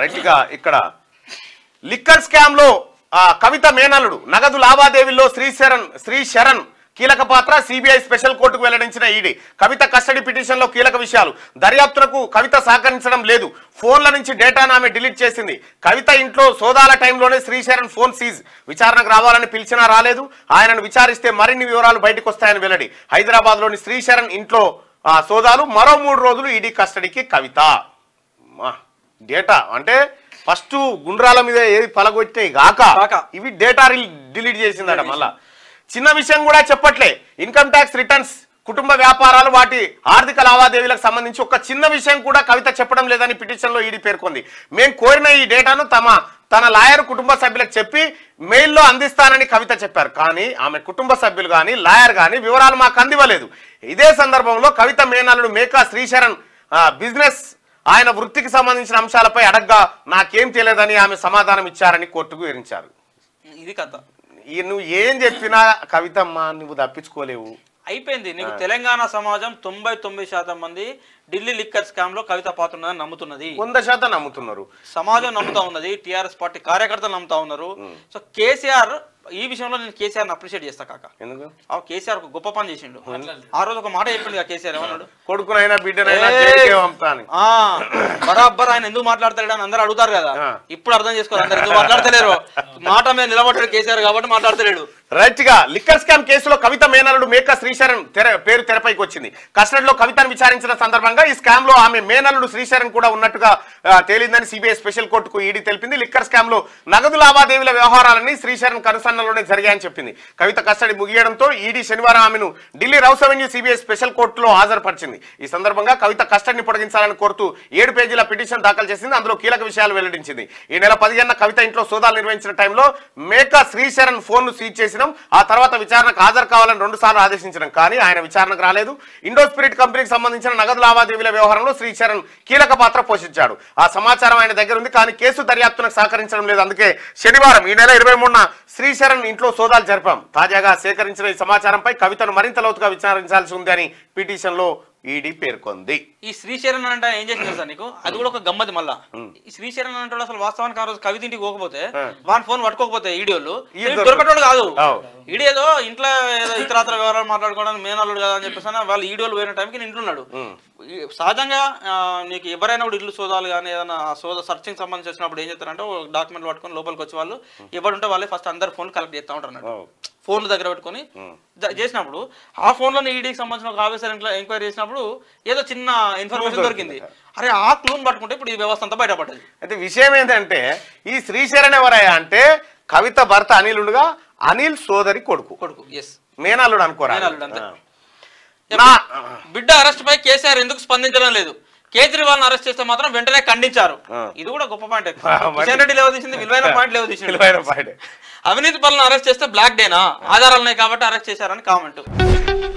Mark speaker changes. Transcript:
Speaker 1: రైట్గా ఇక్కడ లిక్కర్ స్కామ్లో కవిత మేనలుడు నగదు లావాదేవీల్లో శ్రీశరణ్ శ్రీశరణ్ కీలక పాత్ర సిబిఐ స్పెషల్ కోర్టుకు వెల్లడించిన ఈడీ కవిత కస్టడీ పిటిషన్లో కీలక విషయాలు దర్యాప్తులకు కవిత సహకరించడం లేదు ఫోన్ల నుంచి డేటాను ఆమె డిలీట్ చేసింది కవిత ఇంట్లో సోదాల టైంలోనే శ్రీశరణ్ ఫోన్ సీజ్ విచారణకు రావాలని పిలిచినా రాలేదు ఆయనను విచారిస్తే మరిన్ని వివరాలు బయటకు వస్తాయని వెల్లడి హైదరాబాద్లోని శ్రీశరణ్ ఇంట్లో సోదాలు మరో మూడు రోజులు ఈడీ కస్టడీకి కవిత డేటా అంటే ఫస్ట్ గుండ్రాల మీద ఏది పలగొచ్చినాయి కాక ఇవి డేటా డిలీట్ చేసిందట మళ్ళా చిన్న విషయం కూడా చెప్పట్లే ఇన్కమ్ ట్యాక్స్ రిటర్న్స్ కుటుంబ వ్యాపారాలు వాటి ఆర్థిక లావాదేవీలకు సంబంధించి ఒక చిన్న విషయం కూడా కవిత చెప్పడం లేదని పిటిషన్లో ఈడీ పేర్కొంది మేము కోరిన ఈ డేటాను తమ తన లాయర్ కుటుంబ సభ్యులకు చెప్పి మెయిల్లో అందిస్తానని కవిత చెప్పారు కానీ ఆమె కుటుంబ సభ్యులు కానీ లాయర్ కానీ వివరాలు మాకు అందివ్వలేదు ఇదే సందర్భంలో కవిత మేనల్లుడు మేకా శ్రీశరణ్ బిజినెస్ ఆయన వృత్తికి సంబంధించిన అంశాలపై అడగ్గా నాకేం తెలియదని ఆమె సమాధానం ఇచ్చారని కోర్టుకు వివరించారు ఇది కథ నువ్వు ఏం చెప్పినా కవితమ్మా నువ్వు తప్పించుకోలేవు
Speaker 2: అయిపోయింది నీకు తెలంగాణ సమాజం తొంభై తొమ్మిది శాతం మంది ఢిల్లీ లిక్కర్ స్కామ్ లో కవిత పాత్ర నమ్ముతున్నది వంద శాతం నమ్ముతున్నారు సమాజం నమ్ముతా ఉన్నది టిఆర్ఎస్ పార్టీ కార్యకర్తలు నమ్ముతా ఉన్నారు సో కేసీఆర్ ఈ విషయంలో నేను కేసీఆర్ అప్రిషియేట్ చేస్తా కాక ఎందుకు ఆ కేసీఆర్ ఒక గొప్ప పని చేసిండు ఆ రోజు ఒక మాట చెప్పిండు కేసీఆర్ ఏమన్నాడు
Speaker 1: కొడుకునైనా బిడ్డనైనా బరాబర్ ఆయన ఎందుకు మాట్లాడతాడు అని అందరూ అడుగుతారు కదా ఇప్పుడు అర్థం చేసుకోవాలి అందరు ఎందుకు మాట్లాడతలేరు మాట మీద నిలబడ్డాడు కేసీఆర్ కాబట్టి మాట్లాడతలేడు గా లిక్కర్ స్కామ్ కేసులో కవిత మేనరుడు మేక శ్రీశరణ్ తెర పేరు తెరపైకి వచ్చింది కస్టడీలో కవితను విచారించిన సందర్భంగా ఈ స్కామ్ లో ఆమె మేనల్లుడు శ్రీశరణ్ కూడా ఉన్నట్టుగా తేలిందని సిబిఐ స్పెషల్ కోర్టుకు ఈడీ e తెలిపింది లిక్కర్ స్కామ్ లో నగదు లావాదేవీల వ్యవహారాలన్నీ శ్రీశరణ్ కనుసన్నలోనే జరిగాయని చెప్పింది కవిత కస్టడీ ముగియడంతో ఈడీ e శనివారం ఆమెను Delhi Rouse Avenue CBI special కోర్టులో హాజరుపరిచింది ఈ సందర్భంగా కవిత కస్టడీని పొడిగించాలని కోరుతూ ఏడు పేజీల పిటిషన్ దాఖలు చేసింది అందులో కీలక విషయాలు వెల్లడించింది ఈ నెల పదిహేను కవిత ఇంట్లో సోదాలు నిర్వహించిన టైంలో మేక శ్రీశరణ్ ఫోన్ను సీజ్ చేసింది ఆదేశించినాం ఆ తర్వాత విచారణకు హాజరు కావాలని రెండు సార్లు ఆదేశించడం కానీ ఆయన విచారణకు రాలేదు ఇండో స్పిరిట్ కంపెనీకి సంబంధించిన నగదు లావాదేవీల వ్యవహారంలో చరణ్ కీలక పాత్ర పోషించాడు ఆ సమాచారం ఆయన దగ్గర ఉంది కానీ కేసు దర్యాప్తునకు సహకరించడం లేదు అందుకే శనివారం ఈ నెల ఇరవై మూడున శ్రీశరణ్ ఇంట్లో సోదాలు జరిపాం తాజాగా సేకరించిన ఈ సమాచారంపై కవితను మరింత లోతుగా విచారించాల్సి ఉందని లో ఈడీ పేర్కొంది
Speaker 2: ఈ శ్రీశరణ్ అంటే ఏం చేసింది సార్ నీకు అది కూడా ఒక గమ్మది మళ్ళా ఈ శ్రీశరణ్ అంటే అసలు వాస్తవానికి ఆ రోజు కవిత ఇంటికి పోకపోతే వాడి ఫోన్ పట్టుకోకపోతే ఈడియోలు దొరకటోడు కాదు ఈడీ ఏదో ఇంట్లో ఏదో ఇతరాత్ర వివరాలు మాట్లాడుకోవడానికి మేనల్లుడు కదా అని చెప్పేసి వాళ్ళు ఈడియోలు పోయిన టైంకి నేను ఇంట్లో ఉన్నాడు సహజంగా నీకు ఎవరైనా కూడా ఇల్లు సోదాలు కానీ ఏదైనా సోదా సర్చింగ్ సంబంధించి వచ్చినప్పుడు ఏం చేస్తారంటే డాక్యుమెంట్లు పట్టుకొని లోపలికి వచ్చే వాళ్ళు ఎవరుంటే వాళ్ళే ఫస్ట్ అందరు ఫోన్లు కలెక్ట్ చేస్తూ ఉంటారు ఫోన్ దగ్గర పెట్టుకొని చేసినప్పుడు ఆ ఫోన్లో ఈడీకి సంబంధించిన ఒక ఆఫీసర్ ఎంక్వైరీ చేసినప్పుడు ఏదో చిన్న ఇన్ఫర్మేషన్ దొరికింది
Speaker 1: అరే ఆ క్లూన్ పట్టుకుంటే ఇప్పుడు ఈ వ్యవస్థ అంతా బయటపడ్డది అయితే విషయం ఏంటంటే ఈ శ్రీశరణ్ ఎవరయ్యా అంటే కవిత భర్త అనిల్ ఉండగా అనిల్ సోదరి కొడుకు కొడుకు ఎస్ మేనాలుడు అనుకోరా
Speaker 2: బిడ్డ అరెస్ట్ పై కేసీఆర్ ఎందుకు స్పందించడం లేదు కేజ్రీవాల్ అరెస్ట్ చేస్తే మాత్రం వెంటనే ఖండించారు ఇది కూడా గొప్ప పాయింట్ కిషన్ రెడ్డి లేవదీసింది విలువైన పాయింట్ లేవదీసింది విలువైన పాయింట్ అవినీతి పనులను అరెస్ట్ చేస్తే బ్లాక్ డేనా ఆధారాలున్నాయి కాబట్టి అరెస్ట్ చేశారని కామెంట్